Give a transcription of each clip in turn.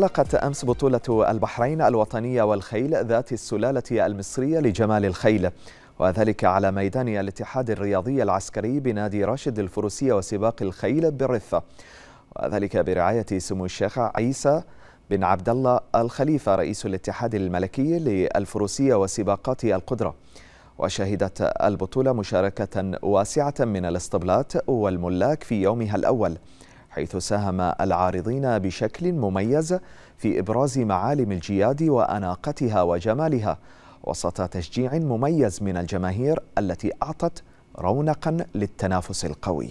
أطلقت أمس بطولة البحرين الوطنية والخيل ذات السلالة المصرية لجمال الخيل وذلك على ميدان الاتحاد الرياضي العسكري بنادي راشد الفروسية وسباق الخيل بالرفة وذلك برعاية سمو الشيخ عيسى بن عبد الله الخليفة رئيس الاتحاد الملكي للفروسية وسباقات القدرة وشهدت البطولة مشاركة واسعة من الاسطبلات والملاك في يومها الأول حيث ساهم العارضين بشكل مميز في إبراز معالم الجياد وأناقتها وجمالها وسط تشجيع مميز من الجماهير التي أعطت رونقا للتنافس القوي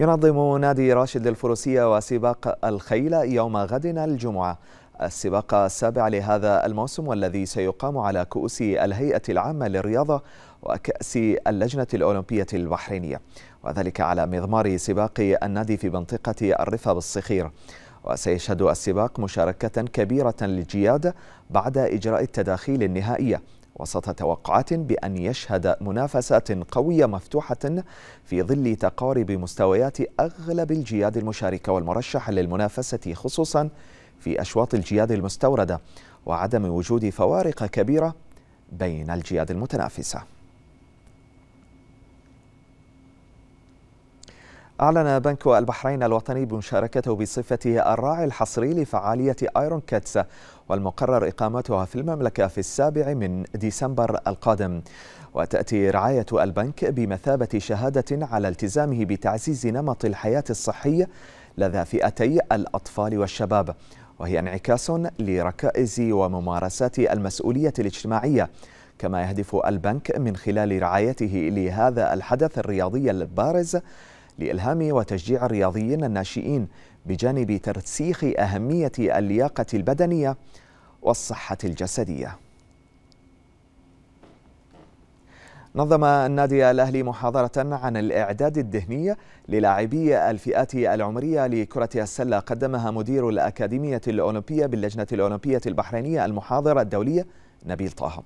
ينظم نادي راشد للفروسية وسباق الخيل يوم غد الجمعة السباق السابع لهذا الموسم والذي سيقام على كؤوس الهيئة العامة للرياضة وكأس اللجنة الأولمبية البحرينية وذلك على مضمار سباق النادي في منطقة الرفة بالصخير وسيشهد السباق مشاركة كبيرة للجياد بعد إجراء التداخيل النهائية وسط توقعات بأن يشهد منافسات قوية مفتوحة في ظل تقارب مستويات أغلب الجياد المشاركة والمرشح للمنافسة خصوصاً في أشواط الجياد المستوردة وعدم وجود فوارق كبيرة بين الجياد المتنافسة أعلن بنك البحرين الوطني بمشاركته بصفته الراعي الحصري لفعالية آيرون كاتس والمقرر إقامتها في المملكة في السابع من ديسمبر القادم وتأتي رعاية البنك بمثابة شهادة على التزامه بتعزيز نمط الحياة الصحية لدى فئتي الأطفال والشباب وهي انعكاس لركائز وممارسات المسؤولية الاجتماعية كما يهدف البنك من خلال رعايته لهذا الحدث الرياضي البارز لإلهام وتشجيع الرياضيين الناشئين بجانب ترسيخ أهمية اللياقة البدنية والصحة الجسدية نظم النادي الأهلي محاضرة عن الإعداد الذهني للاعبي الفئات العمرية لكرة السلة قدمها مدير الأكاديمية الأولمبية باللجنة الأولمبية البحرينية المحاضرة الدولية نبيل طه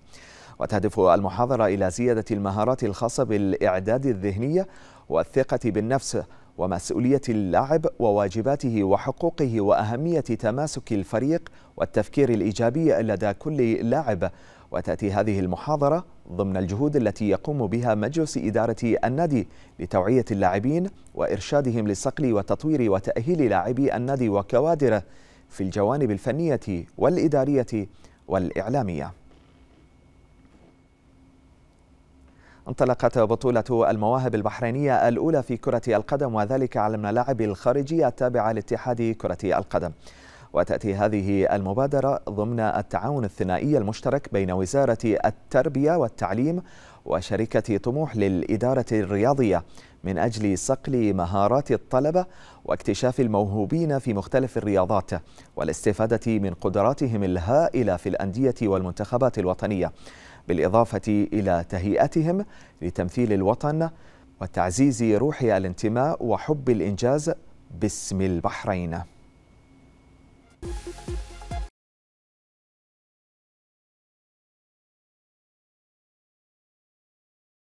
وتهدف المحاضرة إلى زيادة المهارات الخاصة بالإعداد الذهنية والثقة بالنفس ومسؤولية اللاعب وواجباته وحقوقه وأهمية تماسك الفريق والتفكير الإيجابي لدى كل لاعب وتأتي هذه المحاضرة ضمن الجهود التي يقوم بها مجلس إدارة النادي لتوعية اللاعبين وإرشادهم لصقل وتطوير وتأهيل لاعبي النادي وكوادره في الجوانب الفنية والإدارية والإعلامية انطلقت بطولة المواهب البحرينية الأولى في كرة القدم وذلك على الملاعب الخارجية التابعة لاتحاد كرة القدم وتأتي هذه المبادرة ضمن التعاون الثنائي المشترك بين وزارة التربية والتعليم وشركة طموح للإدارة الرياضية من أجل صقل مهارات الطلبة واكتشاف الموهوبين في مختلف الرياضات والاستفادة من قدراتهم الهائلة في الأندية والمنتخبات الوطنية بالإضافة إلى تهيئتهم لتمثيل الوطن وتعزيز روح الانتماء وحب الإنجاز باسم البحرين Thank you.